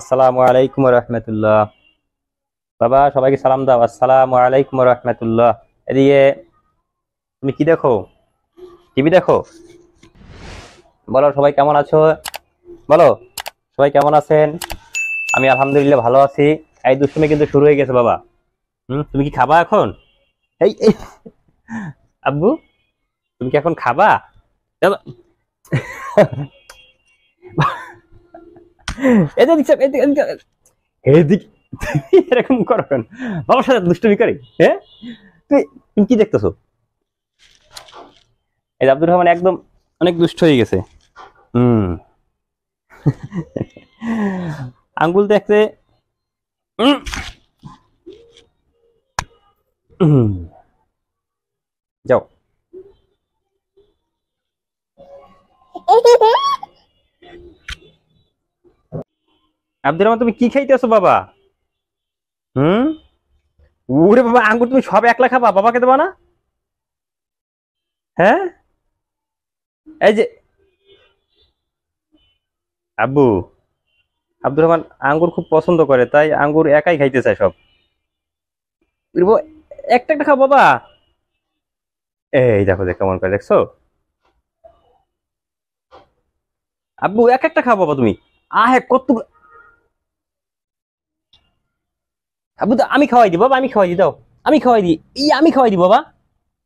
আসসালামু আলাইকুম রহমতুল্লাহ বাবা সবাইকে সালাম দাও আসসালামু আলাইকুম রহমতুল্লাহ এদিকে তুমি কি দেখো টিভি দেখো বলো সবাই কেমন আছো বলো সবাই কেমন আছেন আমি আলহামদুলিল্লাহ ভালো আছি এই দুষ্টুমি কিন্তু শুরু হয়ে গেছে বাবা হুম তুমি কি খাবা এখন এই এই আব্বু তুমি কি এখন খাবা এদিকে দিচ্ছেন এদিক এরকম করো কেন বাবার সাথে করে হ্যাঁ কি দেখতেছো এই আব্দুর রহমান একদম অনেক দুষ্ট হয়ে গেছে হুম আঙ্গুল দেখতে যাও আব্দুর রহমান তুমি কি খাইতেছো বাবা হুম ওরে বাবা আঙ্গুর তুমি সব একলা খাবা বাবাকে দেবা না হ্যাঁ এই যে আব্বু আব্দুর রহমান আঙ্গুর খুব পছন্দ করে তাই আঙ্গুর একাই খাইতে চায় সব একটা একটা খাও বাবা এই দেখো দেখ কেমন করে দেখছো আব্বু এক একটা খাও বাবা তুমি আহে কত আবু তো আমি খাওয়াই দিই বাবা আমি খাওয়াই দিই দাও আমি খাওয়াই দিই ই আমি খাওয়াই দিই বাবা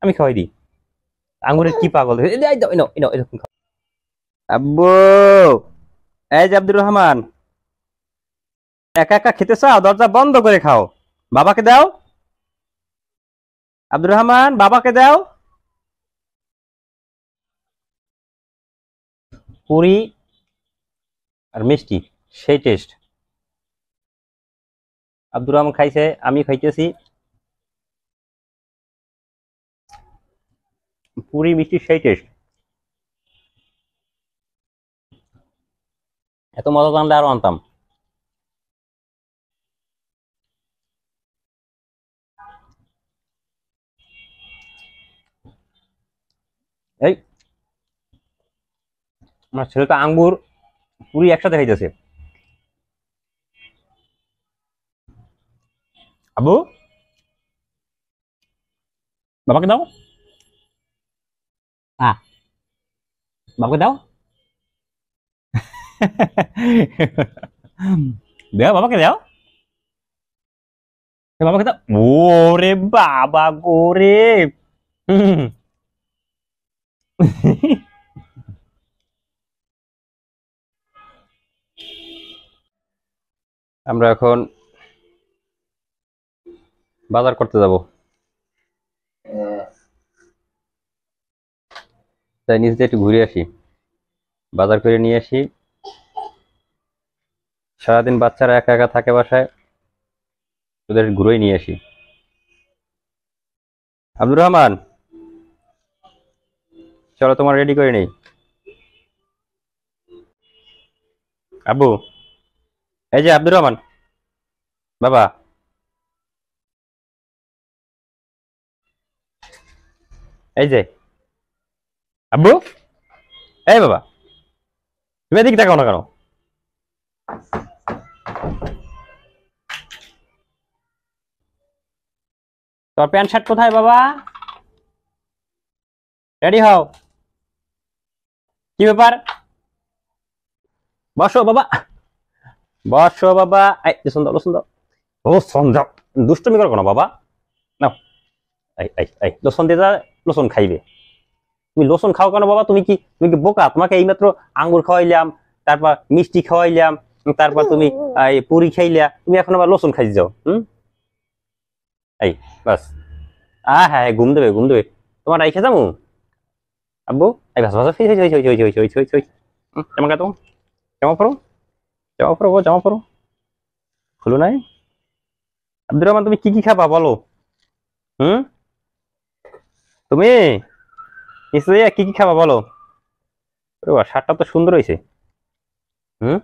আমি খাওয়াই দিই আঙুরের কি পাগল এরকম আব্বু এই যে আব্দুর রহমান একা একা খেতে চাও দরজা বন্ধ করে খাও বাবাকে দাও আব্দুর রহমান বাবাকে দাও পুরি আর মিষ্টি সেই টেস্ট আব্দুর রহমান খাইছে আমি খাইতেছি পুরি মিষ্টি সেই টেস্ট এত মজা জানলে আরো আনতাম এই আমার ছেলেটা আঙ্গুর পুরি একসাথে খাইতেছে Abu? Bapak tahu? Ah. Bapak tahu? Dia bapak tahu? Ya bapak kita, gurih bapak gurih. আমরা এখন বাজার করতে যাব তাই নিচ একটু ঘুরে আসি বাজার করে নিয়ে আসি সারাদিন বাচ্চারা একা একা থাকে বাসায় ওদের ঘুরেই নিয়ে আসি আব্দুর রহমান চলো তোমার রেডি করে নেই আবু এই যে আব্দুর রহমান বাবা এই যে আব্বু এই বাবা তুমি এদিকে তাকাও না কেন তোর প্যান্ট শার্ট কোথায় বাবা রেডি হও কি ব্যাপার বসো বাবা বসো বাবা সুন্দর সুন্দর ও লোসন দুষ্টমি করো না বাবা না এই এই এই লোসন দিয়ে যা লোসন খাইবে তুমি লোসন খাও কেন বাবা তুমি কি তুমি কি বোকা তোমাকে এইমাত্র আঙ্গুর খাওয়াইলাম তারপর মিষ্টি খাওয়াইলাম তারপর তুমি পুরি খাইলা তুমি এখন আবার লোসন খাই যাও হম এই বাস আ হ্যাঁ, হ্যাঁ ঘুম দেবে ঘুম দেবে তোমার রাইখে যাবো আব্বু এই বাস বাস হই হই হই হই হই হই জামা পড়ো জামা পড়ো জামা খুলো নাই আব্দুর রহমান তুমি কি কি খাবা বলো হুম তুমি নিশ্চয় কি কি খাবা বলো শার্টটা তো সুন্দর হয়েছে হুম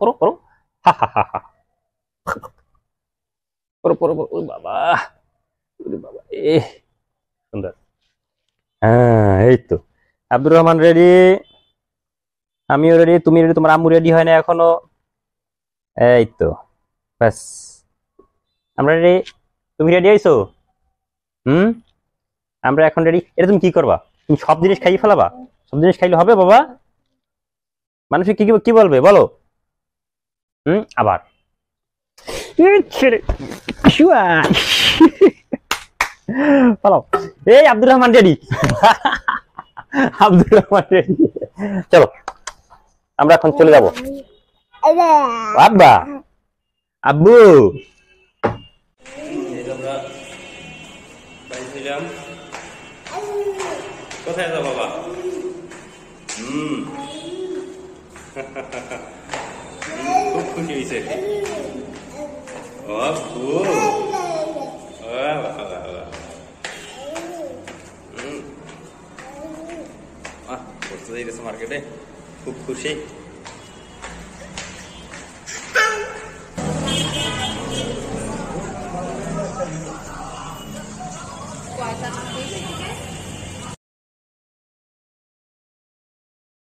পড়ো পড়ো পড়ো পড়ো বাবা বাবা এ সুন্দর হ্যাঁ এই তো আব্দুর রহমান রেডি আমিও রেডি তুমি রেডি তোমার আম্মু রেডি হয় না এখনো এই তো ব্যাস আমরা রেডি তুমি রেডি হয়েছো হুম আমরা এখন রেডি এটা তুমি কি করবা তুমি সব জিনিস খাইয়ে ফেলাবা সব জিনিস খাইলে হবে বাবা মানুষে কি কি বলবে বলো হুম আবার এই আব্দুর রহমান রেডি আব্দুর রহমান রেডি চলো আমরা এখন চলে যাবো আব্বা আব্বু নিলাম কোথায় যাও বাবা হুম খুব খুশি হয়েছে ও খুব করতে যাইতেছে মার্কেটে খুব খুশি